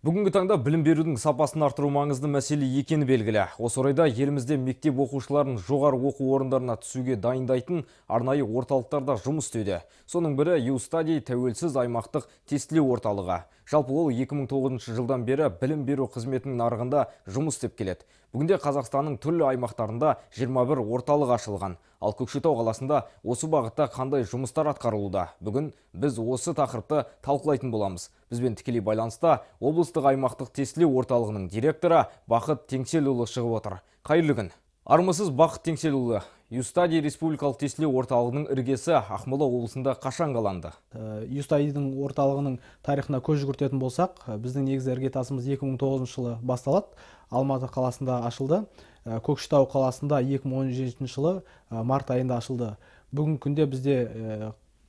Бүгінгі таңда білім берудің сапасын арттыру маңызды мәселе екені белгілі. Осы орайда елімізде мектеп оқушыларын жоғары оқу орындарына түсуге дайындайтын арнайы орталықтарда жұмыс істеуде. Соның бірі Юстади тәуелсіз аймақтық тестілеу орталығы. Жалпы ол 2009 жылдан бері білім беру қызметінің нарығында жұмыс істеп келеді. Бүгінде Қазақстанның түрлі аймақтарында 21 орталық ашылған. Ал Көкшетау қаласында осы бағытта қандай жұмыстар атқарылуда? Бүгін біз осы тақырыпты талқылайтын боламыз. Бізбен тікелей байланыста облыстық аймақтық тестілеу орталығының директоры Бақыт Теңселұлы шығып отыр. Қайырлы күн. Армысыз Бақыт Теңселұлы, Юстади республикалық тестілеу орталығының іргесі Ақмола облысында қашан қаланды? Э, Юстадидің орталығының тарихына көз жүгіртетін болсақ, э, біздің негізі тасымыз 2009 жылы басталады, Алматы қаласында ашылды. Э, Көкшітау қаласында 2017 жылы март айында ашылды. Бүгін күнде бізде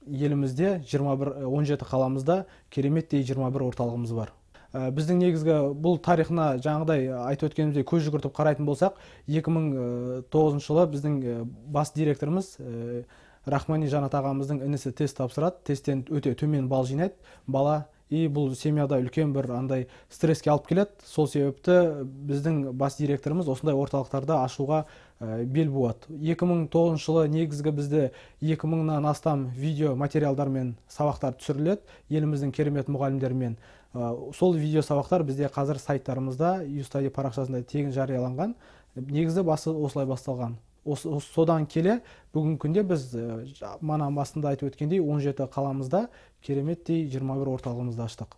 елімізде 21 17 қаламызда кереметтей 21 орталығымыз бар. Э, біздің негізгі бұл тарихына жаңағыдай э, айтып өткеніміздей көз жүгіртіп қарайтын болсақ 2009 э, жылы біздің бас директорымыз рахмани жанат ағамыздың інісі тест тапсырады тесттен өте төмен балл жинайды бала и бұл семьяда үлкен бір андай стресске алып келеді сол себепті біздің бас директорымыз осындай орталықтарды ашуға бел буады 2009 жылы негізгі бізде 2000-нан астам видео сабақтар түсіріледі еліміздің керемет мұғалімдерімен Э, сол видео сабақтар бізде қазір сайттарымызда юстади парақшасында тегін жарияланған негізі басы осылай басталған осы, содан келе бүгінгі күнде біз ә, басында айтып өткендей 17 қаламызда кереметтей 21 орталығымызды аштық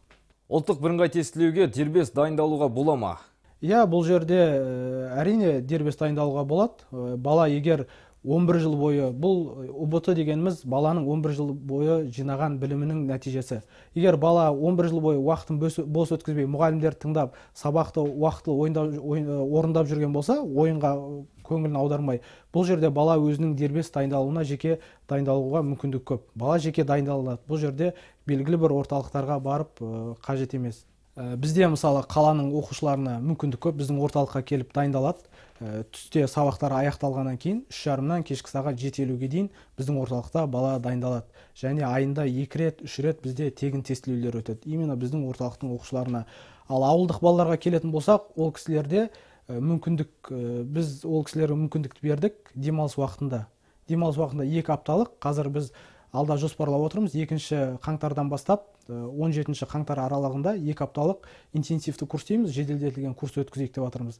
ұлттық бірыңғай тестілеуге дербес дайындалуға бола ма иә бұл жерде э, әрине дербес дайындалуға болады бала егер 11 жыл бойы бұл ұбт э, дегеніміз баланың 11 жыл бойы жинаған білімінің нәтижесі егер бала 11 жыл бойы уақытын бос өткізбей мұғалімдерді тыңдап сабақты уақытылы э, орындап жүрген болса ойынға э, көңілін аудармай бұл жерде бала өзінің дербес дайындалуына жеке дайындалуға мүмкіндік көп бала жеке дайындалады бұл жерде белгілі бір орталықтарға барып қажет емес Э, бізде мысалы қаланың оқушыларына мүмкіндік көп біздің орталыққа келіп дайындалады э, түсте сабақтар аяқталғаннан кейін үш жарымнан кешкі сағат жеті елуге дейін біздің орталықта бала дайындалады және айында екі рет үш рет бізде тегін тестілеулер өтеді именно біздің орталықтың оқушыларына ал ауылдық балаларға келетін болсақ ол кісілерде э, мүмкіндік біз ол кісілерге мүмкіндікті бердік демалыс уақытында демалыс уақытында екі апталық қазір біз алда жоспарлап отырмыз екінші қаңтардан бастап 17 э, жетінші қаңтар аралығында екі апталық интенсивті курс дейміз жеделдетілген курс өткізейік деп жатырмыз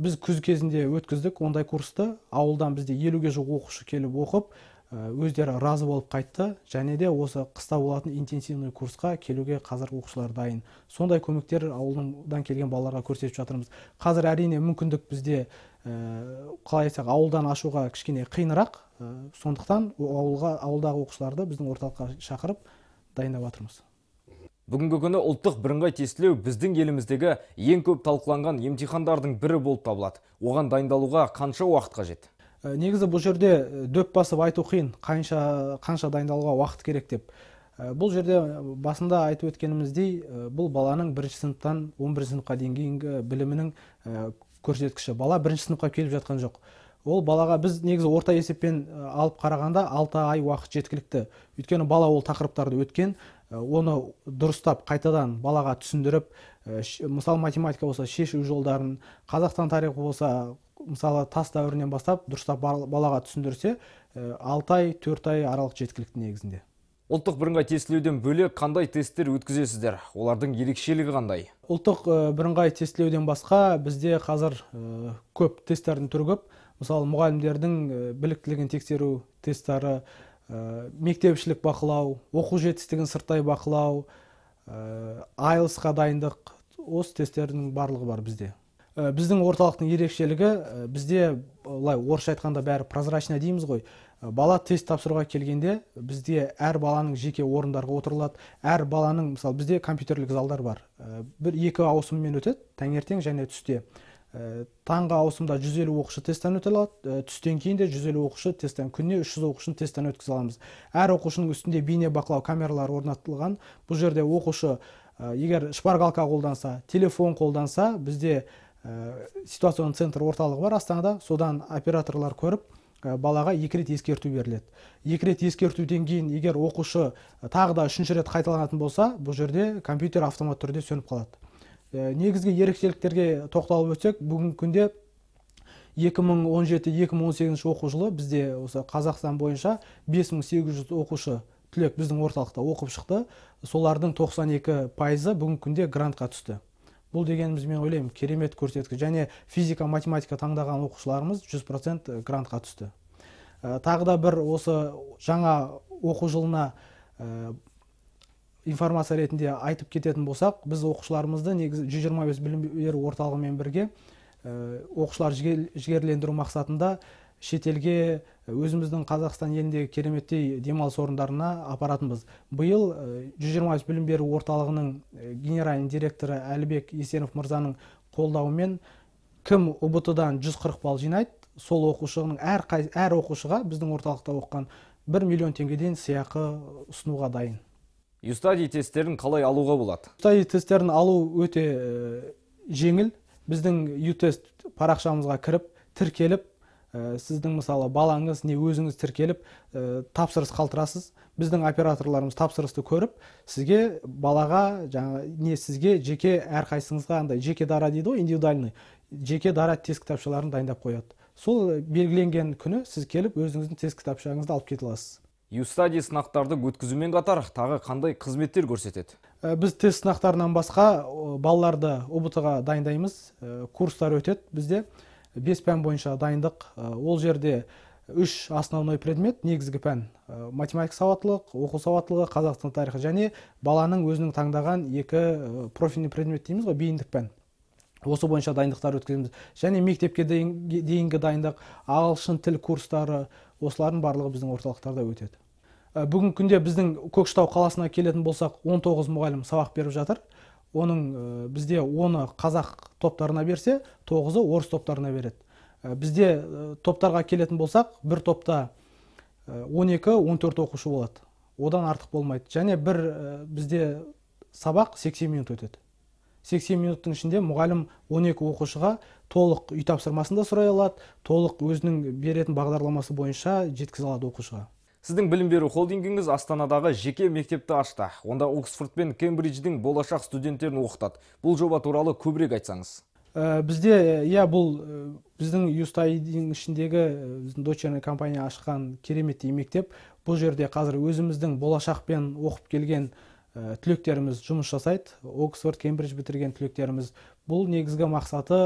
біз күз кезінде өткіздік ондай курсты ауылдан бізде елуге жуық оқушы келіп оқып Э, өздері разы болып қайтты және де осы қыста болатын интенсивный курсқа келуге қазір оқушылар дайын сондай көмектер ауылдан келген балаларға көрсетіп жатырмыз қазір әрине мүмкіндік бізде э, қалай айтсақ ауылдан ашуға кішкене қиынырақ э, сондықтан ауылға ауылдағы оқушыларды біздің орталыққа шақырып дайындап жатырмыз бүгінгі күні ұлттық бірыңғай тестілеу біздің еліміздегі ең көп талқыланған емтихандардың бірі болып табылады оған дайындалуға қанша уақыт қажет Э, негізі бұл жерде э, дөп басып айту қиын қанша қанша дайындалуға уақыт керек деп э, бұл жерде басында айтып өткеніміздей бұл баланың бірінші сыныптан 11 сыныпқа дейінгі білімінің көрсеткіші бала бірінші сыныпқа келіп жатқан жоқ ол балаға біз негізі орта есеппен алып қарағанда алты ай уақыт жеткілікті өйткені бала ол тақырыптарды өткен оны дұрыстап қайтадан балаға түсіндіріп мысалы математика болса шешу жолдарын қазақстан тарихы болса мысалы тас дәуірінен бастап дұрыстап балаға түсіндірсе алты ай төрт ай аралық жеткілікті негізінде ұлттық бірыңғай тестілеуден бөлек қандай тесттер өткізесіздер олардың ерекшелігі қандай ұлттық бірыңғай тестілеуден басқа бізде қазір көп тесттердің түрі көп мысалы мұғалімдердің біліктілігін тексеру тесттары мектепішілік бақылау оқу жетістігін сырттай бақылау айлсқа дайындық осы тесттердің барлығы бар бізде Э, біздің орталықтың ерекшелігі э, бізде былай э, орысша айтқанда бәрі прозрачно дейміз ғой бала тест тапсыруға келгенде бізде әр баланың жеке орындарға отырылады әр баланың мысалы бізде компьютерлік залдар бар бір екі ауысыммен өтеді таңертең және түсте таңғы ауысымда 150 оқушы тесттен өте алады түстен кейін де 150 оқушы тесттен күніне 300 оқушыны тесттен өткізе аламыз әр оқушының үстінде бейне бақылау камералары орнатылған бұл жерде оқушы егер шпаргалка қолданса телефон қолданса бізде ә, центр орталығы бар астанада содан операторлар көріп э, балаға екі рет ескерту беріледі екі рет ескертуден кейін егер оқушы э, тағы да үшінші рет қайталанатын болса бұл жерде компьютер автомат түрде сөніп қалады ә, негізгі ерекшеліктерге тоқталып өтсек бүгінгі күнде 2017-2018 оқу жылы бізде осы Қазақстан бойынша 5800 оқушы түлек біздің орталықта оқып шықты солардың 92 пайызы бүгінгі күнде грантқа түсті бұл дегеніміз мен ойлаймын керемет көрсеткіш және физика математика таңдаған оқушыларымыз 100% э, грантқа түсті ә, тағы да бір осы жаңа оқу жылына ә, информация ретінде айтып кететін болсақ біз оқушыларымызды негізі 125 білім беру орталығымен бірге оқушылар жігерлендіру мақсатында шетелге э, өзіміздің қазақстан еліндегі кереметтей демалыс орындарына апаратынбыз биыл э, жүз жиырма бес білім беру орталығының э, генеральный директоры әлібек есенов мырзаның қолдауымен кім ұбт дан жүз балл жинайды сол оқушының әр, қай, әр оқушыға біздің орталықта оқыған бір миллион теңгеден сыйақы ұсынуға дайын юстади тесттерін қалай алуға болады юстади тесттерін алу өте жеңіл біздің ютест парақшамызға кіріп тіркеліп ә, сіздің мысалы балаңыз не өзіңіз тіркеліп ә, тапсырыс қалтырасыз біздің операторларымыз тапсырысты көріп сізге балаға жаңа не сізге жеке әрқайсыңызға андай жеке дара дейді ғой индивидуальный жеке дара тест кітапшаларын дайындап қояды сол э, белгіленген күні сіз келіп өзіңіздің тест кітапшаңызды алып кете аласыз юстади сынақтарды өткізумен қатар тағы қандай қызметтер көрсетеді біз тест сынақтарынан басқа балаларды ұбт ға дайындаймыз курстар өтеді бізде бес пән бойынша дайындық ол жерде үш основной предмет негізгі пән математика сауаттылық оқу сауаттылығы қазақстан тарихы және баланың өзінің таңдаған екі профильный предмет дейміз ғой бейіндік пән осы бойынша дайындықтар өткіземіз және мектепке дейінгі дайындық ағылшын тіл курстары осылардың барлығы біздің орталықтарда өтеді бүгінгі күнде біздің көкшетау қаласына келетін болсақ 19 мұғалім сабақ беріп жатыр оның бізде оны қазақ топтарына берсе тоғызы орыс топтарына береді бізде топтарға келетін болсақ бір топта 12-14 оқушы болады одан артық болмайды және бір бізде сабақ 80 минут өтеді 80 минуттың ішінде мұғалім 12 оқушыға толық үй тапсырмасын да сұрай алады толық өзінің беретін бағдарламасы бойынша жеткізе алады оқушыға сіздің білім беру холдингіңіз астанадағы жеке мектепті ашты онда оксфорд пен кембридждің болашақ студенттерін оқытады бұл жоба туралы көбірек айтсаңыз ә, бізде иә бұл біздің юстайдың ішіндегі біздің дочерная компания ашқан кереметтей мектеп бұл жерде қазір өзіміздің болашақпен оқып келген ә, түлектеріміз жұмыс жасайды оксфорд кембридж бітірген түлектеріміз бұл негізгі мақсаты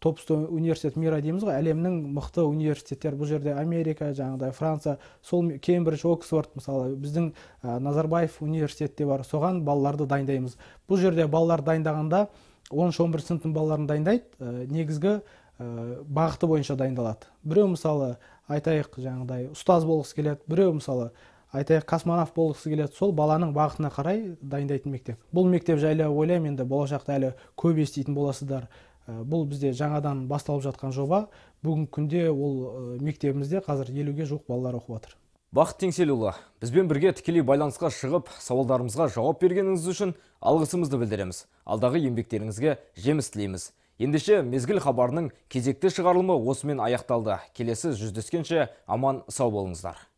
топ университет мира дейміз ғой әлемнің мықты университеттері бұл жерде америка жаңағыдай франция сол кембридж оксфорд мысалы біздің ә, назарбаев университеті де бар соған балаларды дайындаймыз бұл жерде балалар дайындағанда оныншы он бірінші сыныптың балаларын дайындайды ә, негізгі ә, бағыты бойынша дайындалады біреу мысалы айтайық жаңағыдай ұстаз болғысы келеді біреу мысалы айтайық космонавт болғысы келеді сол баланың бағытына қарай дайындайтын мектеп бұл мектеп жайлы ойлаймын енді болашақта әлі көп еститін боласыздар Э, бұл бізде жаңадан басталып жатқан жоба бүгінгі күнде ол э, мектебімізде қазір елуге жоқ балалар оқып жатыр бақыт теңселұлы бізбен бірге тікелей байланысқа шығып сауалдарымызға жауап бергеніңіз үшін алғысымызды білдіреміз алдағы еңбектеріңізге жеміс тілейміз ендеше мезгіл хабарының кезекті шығарылымы осымен аяқталды келесі жүздескенше аман сау болыңыздар